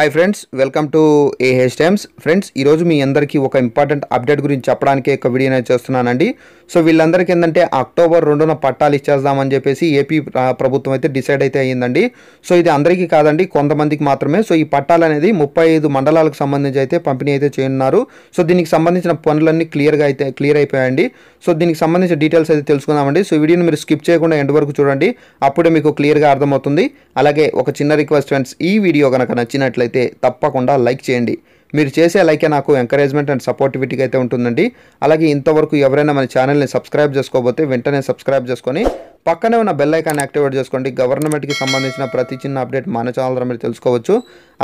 hi friends welcome to AH Times friends ఈరోజు మీ అందరికీ ఒక ఇంపార్టెంట్ అప్డేట్ గురించి చెప్పడానికి ఒక వీడియోనే చేస్తున్నానండి సో వీళ్ళందరికీ ఏంటంటే అక్టోబర్ రెండున పట్టాలు ఇచ్చేద్దామని చెప్పేసి ఏపీ ప్రభుత్వం అయితే డిసైడ్ అయితే అయ్యిందండి సో ఇది అందరికీ కాదండి కొంతమందికి మాత్రమే సో ఈ పట్టాలు అనేది ముప్పై ఐదు మండలాలకు సంబంధించి అయితే పంపిణీ అయితే చేయనున్నారు సో దీనికి సంబంధించిన పనులన్నీ క్లియర్గా అయితే క్లియర్ అయిపోయాయండి సో దీనికి సంబంధించిన డీటెయిల్స్ అయితే తెలుసుకుందామండి సో వీడియోని మీరు స్కిప్ చేయకుండా ఎండ్ వరకు చూడండి అప్పుడే మీకు క్లియర్గా అర్థమవుతుంది అలాగే ఒక చిన్న రిక్వెస్ట్ ఫ్రెండ్స్ ఈ వీడియో కనుక నచ్చినట్లయితే నచ్చినట్లయితే తప్పకుండా లైక్ చేయండి మీరు చేసే లైకే నాకు ఎంకరేజ్మెంట్ అండ్ సపోర్టివిటీగా అయితే ఉంటుందండి అలాగే ఇంతవరకు ఎవరైనా మన ఛానల్ని సబ్స్క్రైబ్ చేసుకోబోతే వెంటనే సబ్స్క్రైబ్ చేసుకొని పక్కనే ఉన్న బెల్ ఐకాన్ యాక్టివేట్ చేసుకోండి గవర్నమెంట్కి సంబంధించిన ప్రతి చిన్న అప్డేట్ మన ఛానల్ ద్వారా మీరు తెలుసుకోవచ్చు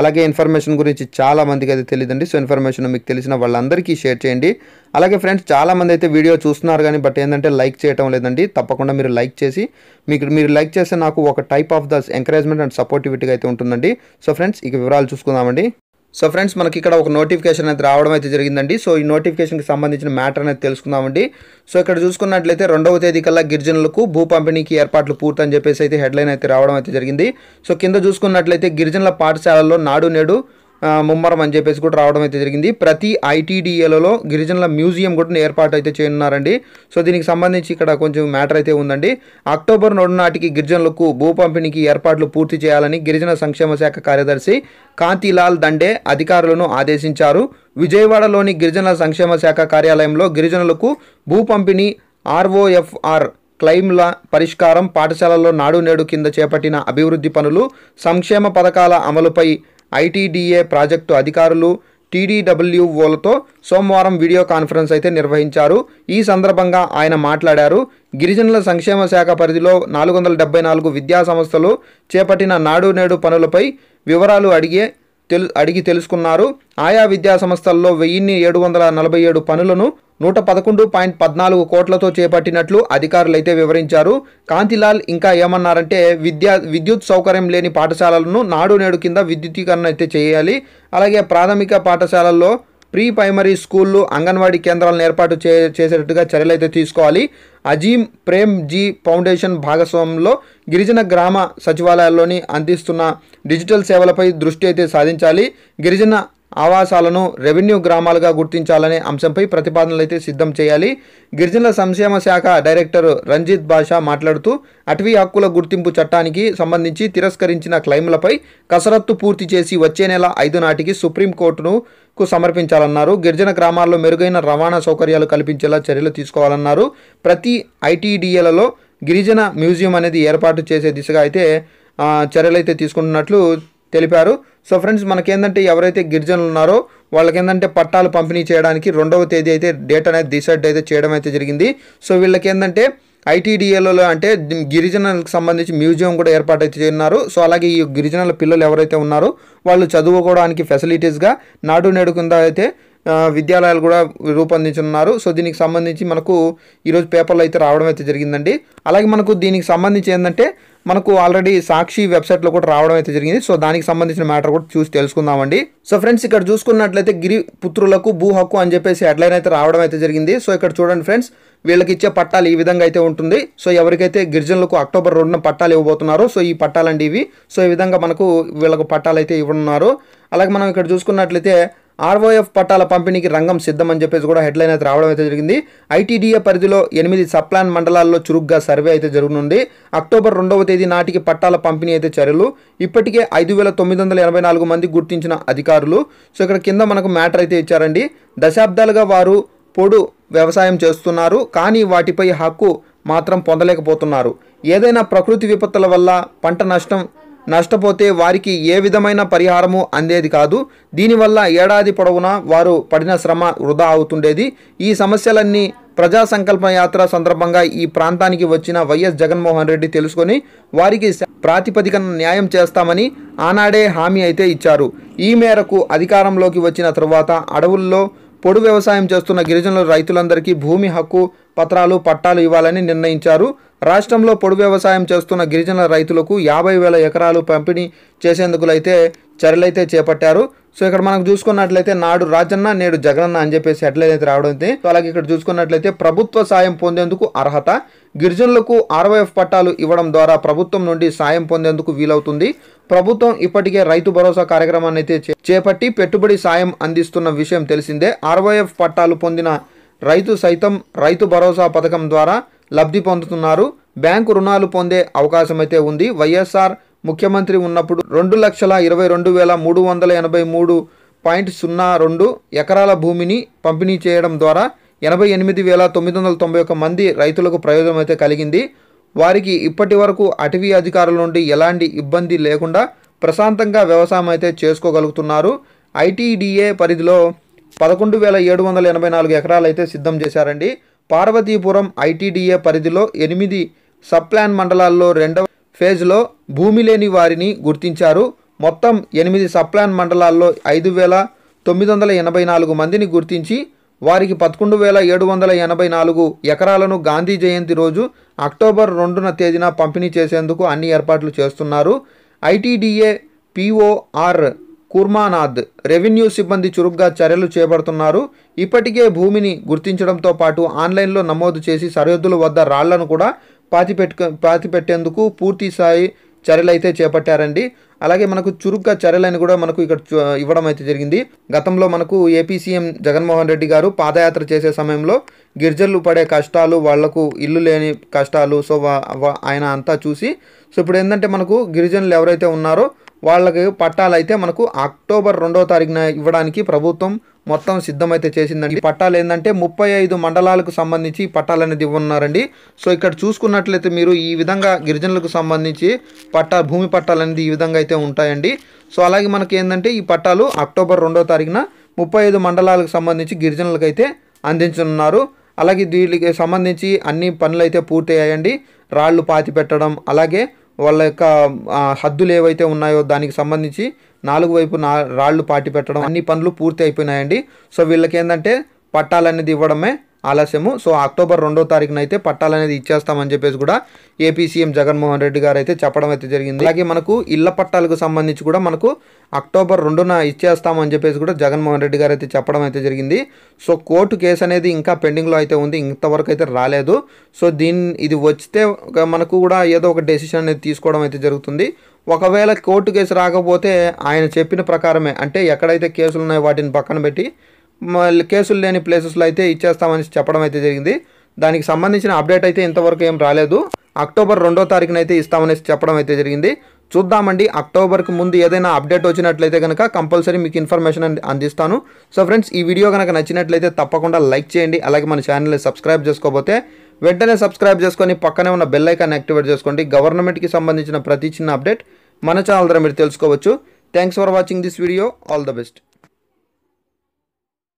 అలాగే ఇన్ఫర్మేషన్ గురించి చాలా మందికి అయితే తెలియదండి సో ఇన్ఫర్మేషన్ మీకు తెలిసిన వాళ్ళందరికీ షేర్ చేయండి అలాగే ఫ్రెండ్స్ చాలామంది అయితే వీడియో చూస్తున్నారు కానీ బట్ ఏంటంటే లైక్ చేయటం లేదండి తప్పకుండా మీరు లైక్ చేసి మీకు మీరు లైక్ చేస్తే నాకు ఒక type of the encouragement and సపోర్టివిటీగా అయితే ఉంటుందండి సో ఫ్రెండ్స్ ఇక వివరాలు చూసుకుందామండి సో ఫ్రెండ్స్ మనకి ఇక్కడ ఒక నోటిఫికేషన్ అయితే రావడం అయితే జరిగిందండి సో ఈ నోటిఫికేషన్కి సంబంధించిన మ్యాటర్ అనేది తెలుసుకుందామండి సో ఇక్కడ చూసుకున్నట్లయితే రెండవ తేదీ కల్లా గిరిజనులకు భూ పంపిణీకి ఏర్పాట్లు పూర్తని చెప్పేసి అయితే హెడ్లైన్ అయితే రావడం అయితే జరిగింది సో కింద చూసుకున్నట్లయితే గిరిజనుల పాఠశాలల్లో నాడు నేడు ముమ్మరం అని చెప్పేసి కూడా రావడం అయితే జరిగింది ప్రతి ఐటీడీఏలలో గిరిజనుల మ్యూజియం కూడా ఏర్పాటు అయితే చేయనున్నారండి సో దీనికి సంబంధించి ఇక్కడ కొంచెం మ్యాటర్ అయితే ఉందండి అక్టోబర్ నోడు నాటికి గిరిజనులకు భూ పంపిణీకి ఏర్పాట్లు పూర్తి చేయాలని గిరిజన సంక్షేమ శాఖ కార్యదర్శి కాంతిలాల్ దండే అధికారులను ఆదేశించారు విజయవాడలోని గిరిజనుల సంక్షేమ శాఖ కార్యాలయంలో గిరిజనులకు భూ పంపిణీ ఆర్ఓఎఫ్ఆర్ క్లైమ్ల పరిష్కారం పాఠశాలల్లో నాడు నేడు కింద చేపట్టిన అభివృద్ధి పనులు సంక్షేమ పథకాల అమలుపై ఐటీడీఏ ప్రాజెక్టు అధికారులు టీడీడబ్ల్యూఓలతో సోమవారం వీడియో కాన్ఫరెన్స్ అయితే నిర్వహించారు ఈ సందర్భంగా ఆయన మాట్లాడారు గిరిజనుల సంక్షేమ శాఖ పరిధిలో నాలుగు వందల డెబ్బై నాలుగు విద్యా సంస్థలు చేపట్టిన నాడు నేడు పనులపై వివరాలు అడిగే తెలు అడిగి తెలుసుకున్నారు ఆయా విద్యా సంస్థల్లో వెయ్యిన్ని ఏడు వందల నలభై ఏడు పనులను నూట పదకొండు పాయింట్ పద్నాలుగు కోట్లతో చేపట్టినట్లు అధికారులైతే వివరించారు కాంతిలాల్ ఇంకా ఏమన్నారంటే విద్యా విద్యుత్ సౌకర్యం లేని పాఠశాలలను నాడు నేడు కింద విద్యుతీకరణ అయితే చేయాలి అలాగే ప్రాథమిక పాఠశాలల్లో ప్రీ ప్రైమరీ స్కూళ్ళు అంగన్వాడీ కేంద్రాలను ఏర్పాటు చే చేసేటట్టుగా చర్యలు అయితే తీసుకోవాలి అజీం ప్రేమ్ జీ ఫౌండేషన్ భాగస్వామ్యంలో గిరిజన గ్రామ సచివాలయాల్లోని అందిస్తున్న డిజిటల్ సేవలపై దృష్టి అయితే సాధించాలి గిరిజన ఆవాసాలను రెవెన్యూ గ్రామాలుగా గుర్తించాలనే అంశంపై ప్రతిపాదనలు అయితే సిద్ధం చేయాలి గిరిజనుల సంక్షేమ శాఖ డైరెక్టర్ రంజిత్ బాషా మాట్లాడుతూ అటవీ హక్కుల గుర్తింపు చట్టానికి సంబంధించి తిరస్కరించిన క్లెయిమ్లపై కసరత్తు పూర్తి చేసి వచ్చే నెల ఐదు నాటికి సుప్రీంకోర్టును కు సమర్పించాలన్నారు గిరిజన గ్రామాల్లో మెరుగైన రవాణా సౌకర్యాలు కల్పించేలా చర్యలు తీసుకోవాలన్నారు ప్రతి ఐటీడీఏలలో గిరిజన మ్యూజియం అనేది ఏర్పాటు చేసే దిశగా అయితే చర్యలైతే తీసుకుంటున్నట్లు తెలిపారు సో ఫ్రెండ్స్ మనకేందంటే ఎవరైతే గిరిజనులు ఉన్నారో వాళ్ళకి ఏంటంటే పట్టాలు పంపిణీ చేయడానికి రెండవ తేదీ అయితే డేట్ అనేది డిసైడ్ అయితే చేయడం అయితే జరిగింది సో వీళ్ళకి ఏంటంటే ఐటీడీఏలలో అంటే గిరిజనులకు సంబంధించి మ్యూజియం కూడా ఏర్పాటైతే చేయన్నారు సో అలాగే ఈ గిరిజనుల పిల్లలు ఎవరైతే ఉన్నారో వాళ్ళు చదువుకోవడానికి ఫెసిలిటీస్గా నాడు నేడు కింద అయితే విద్యాలయాలు కూడా రూపొందించనున్నారు సో దీనికి సంబంధించి మనకు ఈరోజు పేపర్లు అయితే రావడం అయితే జరిగిందండి అలాగే మనకు దీనికి సంబంధించి ఏంటంటే మనకు ఆల్రెడీ సాక్షి వెబ్సైట్లో కూడా రావడం అయితే జరిగింది సో దానికి సంబంధించిన మ్యాటర్ కూడా చూసి తెలుసుకుందామండి సో ఫ్రెండ్స్ ఇక్కడ చూసుకున్నట్లయితే గిరి పుత్రులకు భూ హక్కు అని చెప్పేసి హెడ్లైన్ అయితే రావడం అయితే జరిగింది సో ఇక్కడ చూడండి ఫ్రెండ్స్ వీళ్ళకి ఇచ్చే పట్టాలు ఈ విధంగా అయితే ఉంటుంది సో ఎవరికైతే గిరిజనులకు అక్టోబర్ రెండున పట్టాలు ఇవ్వబోతున్నారో సో ఈ పట్టాలండి ఇవి సో ఈ విధంగా మనకు వీళ్ళకు పట్టాలు అయితే ఇవ్వనున్నారు అలాగే మనం ఇక్కడ చూసుకున్నట్లయితే ఆర్ఓఎఫ్ పట్టాల పంపిణీకి రంగం సిద్ధమని చెప్పేసి కూడా హెడ్లైన్ అయితే రావడం అయితే జరిగింది ఐటీడీఏ పరిధిలో ఎనిమిది సప్లాన్ మండలాల్లో చురుగ్గా సర్వే అయితే జరుగుతుంది అక్టోబర్ రెండవ తేదీ నాటికి పట్టాల పంపిణీ అయితే చర్యలు ఇప్పటికే ఐదు వేల తొమ్మిది వందల ఎనభై నాలుగు మంది గుర్తించిన అధికారులు సో ఇక్కడ కింద మనకు మ్యాటర్ అయితే ఇచ్చారండి దశాబ్దాలుగా వారు పొడు వ్యవసాయం చేస్తున్నారు కానీ వాటిపై హక్కు మాత్రం పొందలేకపోతున్నారు ఏదైనా ప్రకృతి విపత్తుల వల్ల పంట నష్టం నష్టపోతే వారికి ఏ విధమైన పరిహారము అందేది కాదు దీనివల్ల ఏడాది పొడవునా వారు పడిన శ్రమ వృధా అవుతుండేది ఈ సమస్యలన్నీ ప్రజా సంకల్ప యాత్ర సందర్భంగా ఈ ప్రాంతానికి వచ్చిన వైఎస్ జగన్మోహన్ రెడ్డి తెలుసుకొని వారికి ప్రాతిపదికన న్యాయం చేస్తామని ఆనాడే హామీ అయితే ఇచ్చారు ఈ మేరకు అధికారంలోకి వచ్చిన తరువాత అడవుల్లో పొడు వ్యవసాయం చేస్తున్న గిరిజనుల రైతులందరికీ భూమి హక్కు పత్రాలు పట్టాలు ఇవ్వాలని నిర్ణయించారు రాష్ట్రంలో పొడు వ్యవసాయం చేస్తున్న గిరిజనుల రైతులకు యాభై వేల ఎకరాలు పంపిణీ చేసేందుకులైతే చర్యలైతే చేపట్టారు సో ఇక్కడ మనం చూసుకున్నట్లయితే నాడు రాజన్న నేడు జగనన్న అని చెప్పేసి హెడ్లైన్ అయితే రావడం అయితే సో అలాగే ఇక్కడ చూసుకున్నట్లయితే ప్రభుత్వ సాయం పొందేందుకు అర్హత గిరిజనులకు ఆర్వైఎఫ్ పట్టాలు ఇవ్వడం ద్వారా ప్రభుత్వం నుండి సాయం పొందేందుకు వీలవుతుంది ప్రభుత్వం ఇప్పటికే రైతు భరోసా కార్యక్రమాన్ని అయితే చేపట్టి పెట్టుబడి సాయం అందిస్తున్న విషయం తెలిసిందే ఆర్వైఎఫ్ పట్టాలు పొందిన రైతు సైతం రైతు భరోసా పథకం ద్వారా లబ్ధి పొందుతున్నారు బ్యాంకు రుణాలు పొందే అవకాశం అయితే ఉంది వైఎస్ఆర్ ముఖ్యమంత్రి ఉన్నప్పుడు రెండు లక్షల ఇరవై రెండు వేల మూడు వందల ఎనభై మూడు పాయింట్ సున్నా రెండు ఎకరాల భూమిని పంపిణీ చేయడం ద్వారా ఎనభై ఎనిమిది వేల తొమ్మిది వందల తొంభై ఒక్క మంది రైతులకు ప్రయోజనం అయితే కలిగింది వారికి ఇప్పటి వరకు అటవీ అధికారుల నుండి ఎలాంటి ఇబ్బంది లేకుండా ప్రశాంతంగా వ్యవసాయం అయితే చేసుకోగలుగుతున్నారు ఐటీడీఏ పరిధిలో పదకొండు వేల ఏడు వందల ఎనభై నాలుగు ఎకరాలు అయితే సిద్ధం చేశారండి పార్వతీపురం ఐటీడీఏ పరిధిలో ఎనిమిది సబ్ ప్లాన్ మండలాల్లో రెండవ ఫేజ్లో భూమి లేని వారిని గుర్తించారు మొత్తం ఎనిమిది సప్లాన్ మండలాల్లో ఐదు వేల తొమ్మిది వందల ఎనభై నాలుగు మందిని గుర్తించి వారికి పదకొండు వేల ఏడు వందల ఎనభై నాలుగు ఎకరాలను గాంధీ జయంతి రోజు అక్టోబర్ రెండున తేదీన పంపిణీ చేసేందుకు అన్ని ఏర్పాట్లు చేస్తున్నారు ఐటీడీఏ పిఓఆర్ కుర్మానాథ్ రెవెన్యూ సిబ్బంది చురుగ్గా చర్యలు చేపడుతున్నారు ఇప్పటికే భూమిని గుర్తించడంతో పాటు ఆన్లైన్లో నమోదు చేసి సరిహద్దుల వద్ద రాళ్లను కూడా పాతి పెట్టుకు పాతి పెట్టేందుకు పూర్తి స్థాయి చర్యలైతే చేపట్టారండి అలాగే మనకు చురుగ్గా చర్యలను కూడా మనకు ఇక్కడ ఇవ్వడం అయితే జరిగింది గతంలో మనకు ఏపీ సీఎం జగన్మోహన్ రెడ్డి గారు పాదయాత్ర చేసే సమయంలో గిరిజనులు పడే కష్టాలు వాళ్లకు ఇల్లు లేని కష్టాలు సో ఆయన అంతా చూసి సో ఇప్పుడు ఏంటంటే మనకు గిరిజనులు ఎవరైతే ఉన్నారో వాళ్ళకి పట్టాలైతే మనకు అక్టోబర్ రెండవ తారీఖున ఇవ్వడానికి ప్రభుత్వం మొత్తం సిద్ధమైతే చేసిందండి పట్టాలు ఏంటంటే ముప్పై ఐదు మండలాలకు సంబంధించి పట్టాలు అనేది ఇవ్వన్నారండి సో ఇక్కడ చూసుకున్నట్లయితే మీరు ఈ విధంగా గిరిజనులకు సంబంధించి పట్టా భూమి పట్టాలు అనేది ఈ విధంగా అయితే ఉంటాయండి సో అలాగే మనకి ఏంటంటే ఈ పట్టాలు అక్టోబర్ రెండో తారీఖున ముప్పై ఐదు మండలాలకు సంబంధించి గిరిజనులకు అయితే అందించనున్నారు అలాగే దీనికి సంబంధించి అన్ని పనులు అయితే పూర్తయ్యాయండి రాళ్ళు పాతి పెట్టడం అలాగే వాళ్ళ యొక్క హద్దులు ఏవైతే ఉన్నాయో దానికి సంబంధించి నాలుగు వైపు నా రాళ్ళు పాటి పెట్టడం అన్ని పనులు పూర్తి అయిపోయినాయండి సో వీళ్ళకి ఏంటంటే పట్టాలనేది ఇవ్వడమే ఆలస్యము సో అక్టోబర్ రెండో తారీఖున అయితే అనేది ఇచ్చేస్తామని చెప్పేసి కూడా ఏపీ సీఎం జగన్మోహన్ రెడ్డి గారు అయితే చెప్పడం అయితే జరిగింది అలాగే మనకు ఇళ్ల పట్టాలకు సంబంధించి కూడా మనకు అక్టోబర్ రెండున ఇచ్చేస్తామని చెప్పేసి కూడా జగన్మోహన్ రెడ్డి గారు అయితే చెప్పడం అయితే జరిగింది సో కోర్టు కేసు అనేది ఇంకా పెండింగ్లో అయితే ఉంది ఇంతవరకు అయితే రాలేదు సో దీని ఇది వస్తే మనకు కూడా ఏదో ఒక డెసిషన్ అనేది తీసుకోవడం అయితే జరుగుతుంది ఒకవేళ కోర్టు కేసు రాకపోతే ఆయన చెప్పిన ప్రకారమే అంటే ఎక్కడైతే కేసులు ఉన్నాయో వాటిని పక్కన పెట్టి కేసులు లేని ప్లేసెస్లో అయితే ఇచ్చేస్తామని చెప్పడం అయితే జరిగింది దానికి సంబంధించిన అప్డేట్ అయితే ఇంతవరకు ఏం రాలేదు అక్టోబర్ రెండో తారీఖున అయితే ఇస్తామనేసి చెప్పడం అయితే జరిగింది చూద్దామండి అక్టోబర్కి ముందు ఏదైనా అప్డేట్ వచ్చినట్లయితే కనుక కంపల్సరీ మీకు ఇన్ఫర్మేషన్ అందిస్తాను సో ఫ్రెండ్స్ ఈ వీడియో కనుక నచ్చినట్లయితే తప్పకుండా లైక్ చేయండి అలాగే మన ఛానల్ని సబ్స్క్రైబ్ చేసుకోబోతే వెంటనే సబ్స్క్రైబ్ చేసుకొని పక్కనే ఉన్న బెల్ ఐకాన్ యాక్టివేట్ చేసుకోండి గవర్నమెంట్కి సంబంధించిన ప్రతి చిన్న అప్డేట్ మన ఛానల్ ద్వారా మీరు తెలుసుకోవచ్చు thanks for watching this video all the best